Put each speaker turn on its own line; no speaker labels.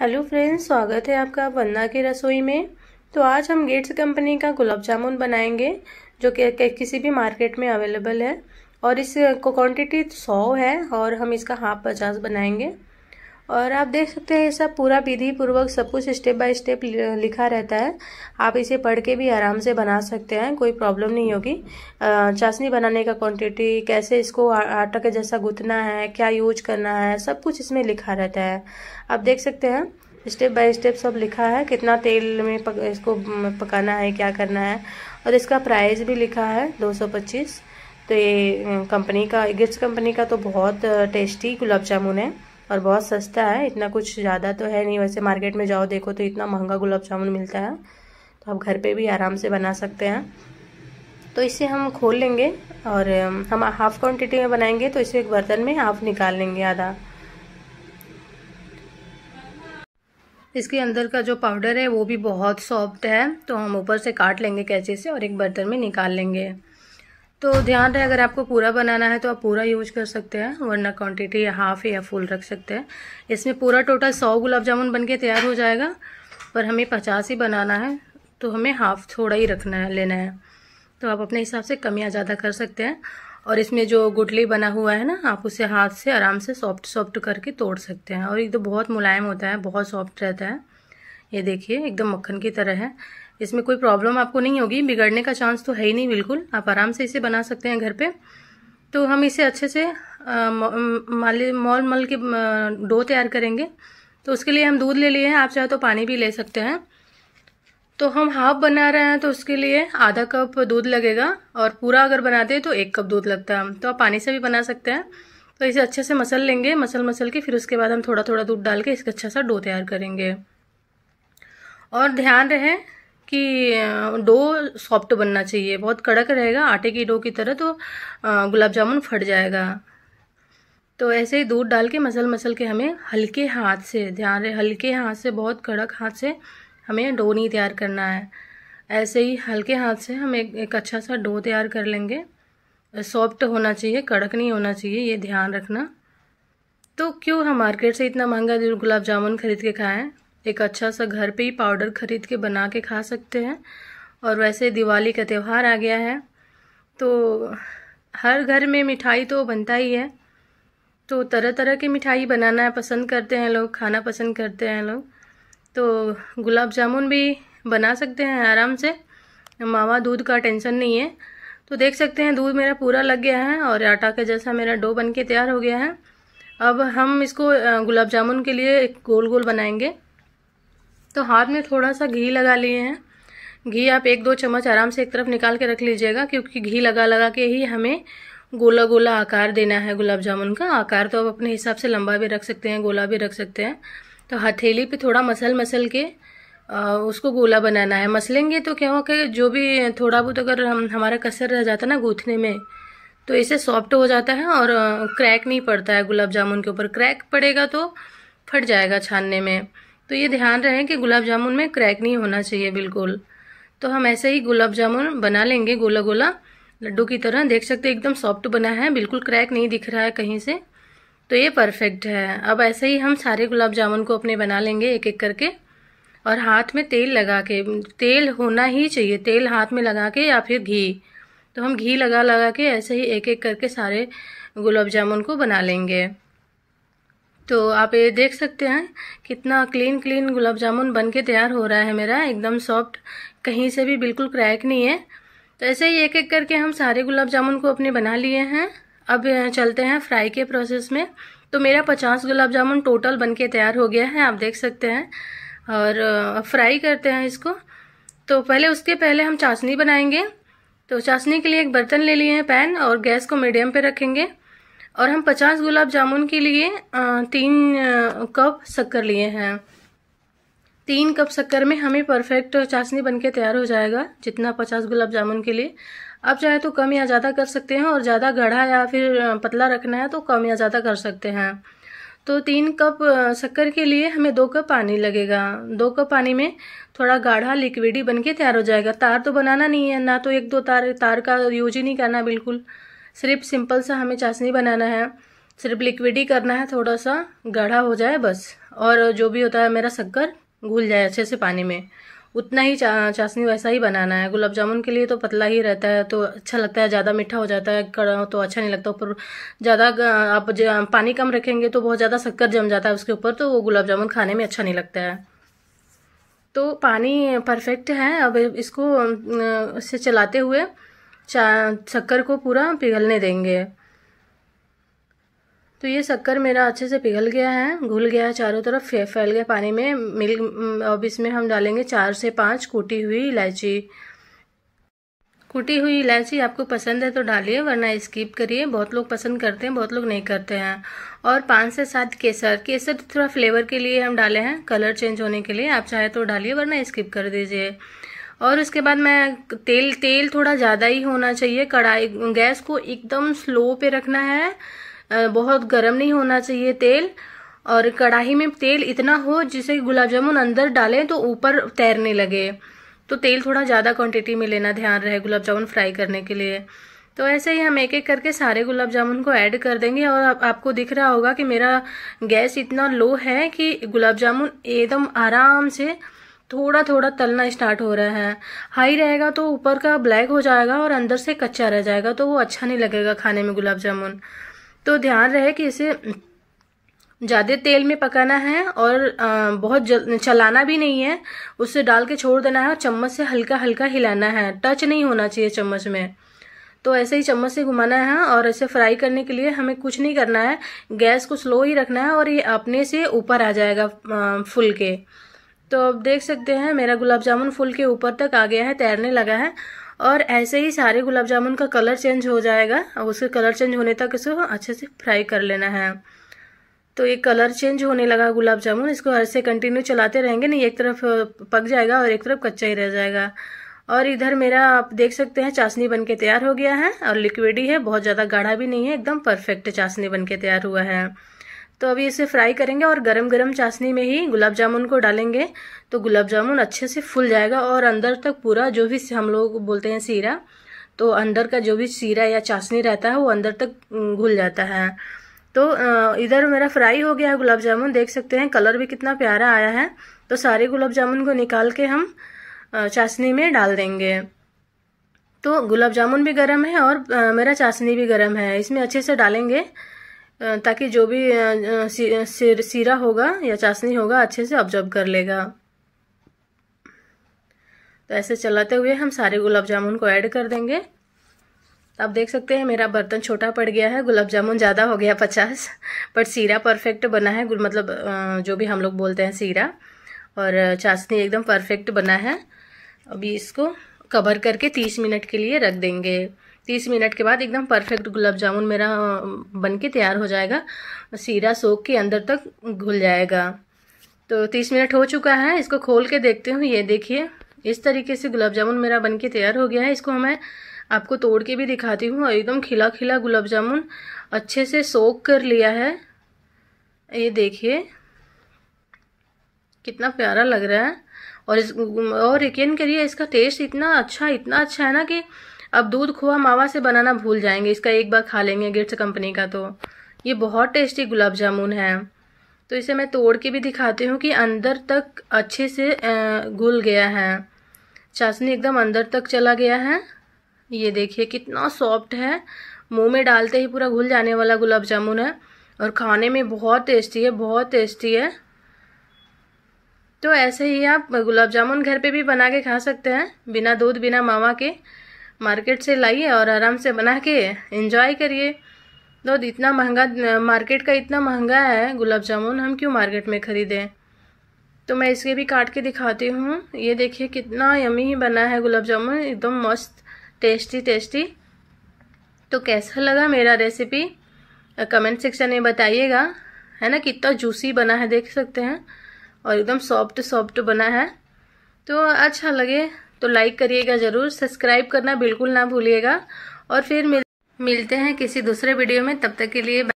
hello friends स्वागत है आपका वन्ना की रसोई में तो आज हम गेट्स कंपनी का गुलाब जामुन बनाएंगे जो कि किसी भी मार्केट में अवेलेबल है और इसको क्वांटिटी सौ है और हम इसका हाफ पचास बनाएंगे और आप देख सकते हैं ये सब पूरा विधि पूर्वक सब कुछ स्टेप बाय स्टेप लिखा रहता है आप इसे पढ़ के भी आराम से बना सकते हैं कोई प्रॉब्लम नहीं होगी चाशनी बनाने का क्वांटिटी कैसे इसको आटा के जैसा गुथना है क्या यूज करना है सब कुछ इसमें लिखा रहता है आप देख सकते हैं स्टेप बाय स्टेप सब लिखा है कितना तेल में पक, इसको पकाना है क्या करना है और इसका प्राइस भी लिखा है दो तो ये कंपनी का गिट्स कंपनी का तो बहुत टेस्टी गुलाब जामुन है और बहुत सस्ता है इतना कुछ ज़्यादा तो है नहीं वैसे मार्केट में जाओ देखो तो इतना महंगा गुलाब जामुन मिलता है तो आप घर पे भी आराम से बना सकते हैं तो इसे हम खोल लेंगे और हम हाफ़ क्वांटिटी में बनाएंगे तो इसे एक बर्तन में हाफ निकाल लेंगे आधा इसके अंदर का जो पाउडर है वो भी बहुत सॉफ्ट है तो हम ऊपर से काट लेंगे कैचे से और एक बर्तन में निकाल लेंगे तो ध्यान रहे अगर आपको पूरा बनाना है तो आप पूरा यूज कर सकते हैं वरना क्वांटिटी या हाफ या फुल रख सकते हैं इसमें पूरा टोटल सौ गुलाब जामुन बन के तैयार हो जाएगा पर हमें पचास ही बनाना है तो हमें हाफ थोड़ा ही रखना है लेना है तो आप अपने हिसाब से कम या ज़्यादा कर सकते हैं और इसमें जो गुटली बना हुआ है ना आप उसे हाथ से आराम से सॉफ्ट सॉफ्ट करके तोड़ सकते हैं और एकदम तो बहुत मुलायम होता है बहुत सॉफ्ट रहता है ये देखिए एकदम मक्खन की तरह है इसमें कोई प्रॉब्लम आपको नहीं होगी बिगड़ने का चांस तो है ही नहीं बिल्कुल आप आराम से इसे बना सकते हैं घर पे तो हम इसे अच्छे से माले मॉल मल के डो तैयार करेंगे तो उसके लिए हम दूध ले लिए हैं आप चाहे तो पानी भी ले सकते हैं तो हम हाफ बना रहे हैं तो उसके लिए आधा कप दूध लगेगा और पूरा अगर बनाते हैं तो एक कप दूध लगता है तो आप पानी से भी बना सकते हैं तो इसे अच्छे से मसल लेंगे मसल मसल के फिर उसके बाद हम थोड़ा थोड़ा दूध डाल के इसका अच्छा सा डो तैयार करेंगे और ध्यान रहे कि डो सॉफ्ट बनना चाहिए बहुत कड़क रहेगा आटे की डो की तरह तो गुलाब जामुन फट जाएगा तो ऐसे ही दूध डाल के मसल मसल के हमें हल्के हाथ से ध्यान रहे हल्के हाथ से बहुत कड़क हाथ से हमें डो नहीं तैयार करना है ऐसे ही हल्के हाथ से हम एक, एक अच्छा सा डो तैयार कर लेंगे सॉफ्ट होना चाहिए कड़क नहीं होना चाहिए ये ध्यान रखना तो क्यों हम मार्केट से इतना महंगा गुलाब जामुन खरीद के खाएं एक अच्छा सा घर पे ही पाउडर खरीद के बना के खा सकते हैं और वैसे दिवाली का त्यौहार आ गया है तो हर घर में मिठाई तो बनता ही है तो तरह तरह की मिठाई बनाना पसंद करते हैं लोग खाना पसंद करते हैं लोग तो गुलाब जामुन भी बना सकते हैं आराम से मावा दूध का टेंशन नहीं है तो देख सकते हैं दूध मेरा पूरा लग गया है और आटा के जैसा मेरा डो बन के तैयार हो गया है अब हम इसको गुलाब जामुन के लिए गोल गोल बनाएंगे तो हाथ में थोड़ा सा घी लगा लिए हैं घी आप एक दो चम्मच आराम से एक तरफ निकाल के रख लीजिएगा क्योंकि घी लगा लगा के ही हमें गोला गोला आकार देना है गुलाब जामुन का आकार तो आप अपने हिसाब से लंबा भी रख सकते हैं गोला भी रख सकते हैं तो हथेली पे थोड़ा मसल मसल के आ, उसको गोला बनाना है मसलेंगे तो क्या हो कि जो भी थोड़ा बहुत अगर हम हमारा कसर रह जाता ना गूँथने में तो इसे सॉफ्ट हो जाता है और क्रैक नहीं पड़ता है गुलाब जामुन के ऊपर क्रैक पड़ेगा तो फट जाएगा छानने में तो ये ध्यान रहे कि गुलाब जामुन में क्रैक नहीं होना चाहिए बिल्कुल तो हम ऐसे ही गुलाब जामुन बना लेंगे गोला गोला लड्डू की तरह देख सकते एकदम सॉफ्ट बना है बिल्कुल क्रैक नहीं दिख रहा है कहीं से तो ये परफेक्ट है अब ऐसे ही हम सारे गुलाब जामुन को अपने बना लेंगे एक एक करके और हाथ में तेल लगा के तेल होना ही चाहिए तेल हाथ में लगा के या फिर घी तो हम घी लगा लगा के ऐसे ही एक एक करके सारे गुलाब जामुन को बना लेंगे तो आप ये देख सकते हैं कितना क्लीन क्लीन गुलाब जामुन बन के तैयार हो रहा है मेरा एकदम सॉफ्ट कहीं से भी बिल्कुल क्रैक नहीं है तो ऐसे ही एक एक करके हम सारे गुलाब जामुन को अपने बना लिए हैं अब चलते हैं फ्राई के प्रोसेस में तो मेरा पचास गुलाब जामुन टोटल बन के तैयार हो गया है आप देख सकते हैं और फ्राई करते हैं इसको तो पहले उसके पहले हम चाशनी बनाएंगे तो चाशनी के लिए एक बर्तन ले लिए हैं पैन और गैस को मीडियम पे रखेंगे और हम पचास गुलाब जामुन के लिए तीन कप शक्कर लिए हैं तीन कप शक्कर में हमें परफेक्ट चाशनी बनके तैयार हो जाएगा जितना पचास गुलाब जामुन के लिए आप चाहे तो कम या ज़्यादा कर सकते हैं और ज़्यादा गाढ़ा या फिर पतला रखना है तो कम या ज़्यादा कर सकते हैं तो तीन कप शक्कर के लिए हमें दो कप पानी लगेगा दो कप पानी में थोड़ा गाढ़ा लिक्विडी बन के तैयार हो जाएगा तार तो बनाना नहीं है ना तो एक दो तार तार का यूज ही नहीं करना बिल्कुल सिर्फ सिंपल सा हमें चाशनी बनाना है सिर्फ लिक्विड ही करना है थोड़ा सा गाढ़ा हो जाए बस और जो भी होता है मेरा शक्कर घुल जाए अच्छे से पानी में उतना ही चा, चाशनी वैसा ही बनाना है गुलाब जामुन के लिए तो पतला ही रहता है तो अच्छा लगता है ज़्यादा मीठा हो जाता है कड़ा तो अच्छा नहीं लगता ऊपर ज़्यादा आप पानी कम रखेंगे तो बहुत ज़्यादा शक्कर जम जाता है उसके ऊपर तो वो गुलाब जामुन खाने में अच्छा नहीं लगता है तो पानी परफेक्ट है अब इसको इसे चलाते हुए शक्कर को पूरा पिघलने देंगे तो ये शक्कर मेरा अच्छे से पिघल गया है घुल गया है चारों तरफ फैल गया पानी में मिल अब इसमें हम डालेंगे चार से पांच कूटी हुई इलायची कूटी हुई इलायची आपको पसंद है तो डालिए वरना स्किप करिए बहुत लोग पसंद करते हैं बहुत लोग नहीं करते हैं और पांच से सात केसर केसर थोड़ा फ्लेवर के लिए हम डाले हैं कलर चेंज होने के लिए आप चाहे तो डालिए वरना स्किप कर दीजिए और उसके बाद मैं तेल तेल थोड़ा ज़्यादा ही होना चाहिए कढ़ाई गैस को एकदम स्लो पे रखना है बहुत गर्म नहीं होना चाहिए तेल और कढ़ाई में तेल इतना हो जिसे गुलाब जामुन अंदर डालें तो ऊपर तैरने लगे तो तेल थोड़ा ज़्यादा क्वांटिटी में लेना ध्यान रहे गुलाब जामुन फ्राई करने के लिए तो ऐसे ही हम एक एक करके सारे गुलाब जामुन को ऐड कर देंगे और आप, आपको दिख रहा होगा कि मेरा गैस इतना लो है कि गुलाब जामुन एकदम आराम से थोड़ा थोड़ा तलना स्टार्ट हो रहा है हाई रहेगा तो ऊपर का ब्लैक हो जाएगा और अंदर से कच्चा रह जाएगा तो वो अच्छा नहीं लगेगा खाने में गुलाब जामुन तो ध्यान रहे कि इसे ज़्यादा तेल में पकाना है और बहुत जल चलाना भी नहीं है उसे डाल के छोड़ देना है और चम्मच से हल्का हल्का हिलाना है टच नहीं होना चाहिए चम्मच में तो ऐसे ही चम्मच से घुमाना है और ऐसे फ्राई करने के लिए हमें कुछ नहीं करना है गैस को स्लो ही रखना है और ये अपने से ऊपर आ जाएगा फुल के तो आप देख सकते हैं मेरा गुलाब जामुन फूल के ऊपर तक आ गया है तैरने लगा है और ऐसे ही सारे गुलाब जामुन का कलर चेंज हो जाएगा अब उसके कलर चेंज होने तक इसको अच्छे से फ्राई कर लेना है तो ये कलर चेंज होने लगा गुलाब जामुन इसको हर से कंटिन्यू चलाते रहेंगे नहीं एक तरफ पक जाएगा और एक तरफ कच्चा ही रह जाएगा और इधर मेरा आप देख सकते हैं चाशनी बन के तैयार हो गया है और लिक्विड ही है बहुत ज़्यादा गाढ़ा भी नहीं है एकदम परफेक्ट चाशनी बन के तैयार हुआ है तो अभी इसे फ्राई करेंगे और गरम गरम चाशनी में ही गुलाब जामुन को डालेंगे तो गुलाब जामुन अच्छे से फूल जाएगा और अंदर तक पूरा जो भी हम लोग बोलते हैं सीरा तो अंदर का जो भी सीरा या चाशनी रहता है वो अंदर तक घुल जाता है तो इधर मेरा फ्राई हो गया है गुलाब जामुन देख सकते हैं कलर भी कितना प्यारा आया है तो सारे गुलाब जामुन को निकाल के हम चाशनी में डाल देंगे तो गुलाब जामुन भी गर्म है और मेरा चाशनी भी गर्म है इसमें अच्छे से डालेंगे ताकि जो भी सीरा होगा या चाशनी होगा अच्छे से ऑब्जर्व कर लेगा तो ऐसे चलाते हुए हम सारे गुलाब जामुन को ऐड कर देंगे तो आप देख सकते हैं मेरा बर्तन छोटा पड़ गया है गुलाब जामुन ज़्यादा हो गया पचास बट सीरा परफेक्ट बना है मतलब जो भी हम लोग बोलते हैं सीरा और चाशनी एकदम परफेक्ट बना है अभी इसको कवर करके तीस मिनट के लिए रख देंगे तीस मिनट के बाद एकदम परफेक्ट गुलाब जामुन मेरा बन के तैयार हो जाएगा सीरा सोख के अंदर तक घुल जाएगा तो तीस मिनट हो चुका है इसको खोल के देखते हूँ ये देखिए इस तरीके से गुलाब जामुन मेरा बन के तैयार हो गया है इसको मैं आपको तोड़ के भी दिखाती हूँ और एकदम खिला खिला गुलाब जामुन अच्छे से सोख कर लिया है ये देखिए कितना प्यारा लग रहा है और इस और यकीन करिए इसका टेस्ट इतना अच्छा इतना अच्छा है ना कि अब दूध खोआ मावा से बनाना भूल जाएंगे इसका एक बार खा लेंगे गिट्स कंपनी का तो ये बहुत टेस्टी गुलाब जामुन है तो इसे मैं तोड़ के भी दिखाती हूँ कि अंदर तक अच्छे से घुल गया है चाशनी एकदम अंदर तक चला गया है ये देखिए कितना सॉफ्ट है मुंह में डालते ही पूरा घुल जाने वाला गुलाब जामुन है और खाने में बहुत टेस्टी है बहुत टेस्टी है तो ऐसे ही आप गुलाब जामुन घर पे भी बना के खा सकते हैं बिना दूध बिना मावा के मार्केट से लाइए और आराम से बना के इन्जॉय करिए दो इतना महंगा मार्केट का इतना महंगा है गुलाब जामुन हम क्यों मार्केट में ख़रीदें तो मैं इसके भी काट के दिखाती हूँ ये देखिए कितना यमी ही बना है गुलाब जामुन एकदम मस्त टेस्टी टेस्टी तो कैसा लगा मेरा रेसिपी कमेंट सेक्शन में बताइएगा है ना कितना जूसी बना है देख सकते हैं और एकदम सॉफ्ट सॉफ्ट बना है तो अच्छा लगे तो लाइक करिएगा ज़रूर सब्सक्राइब करना बिल्कुल ना भूलिएगा और फिर मिल, मिलते हैं किसी दूसरे वीडियो में तब तक के लिए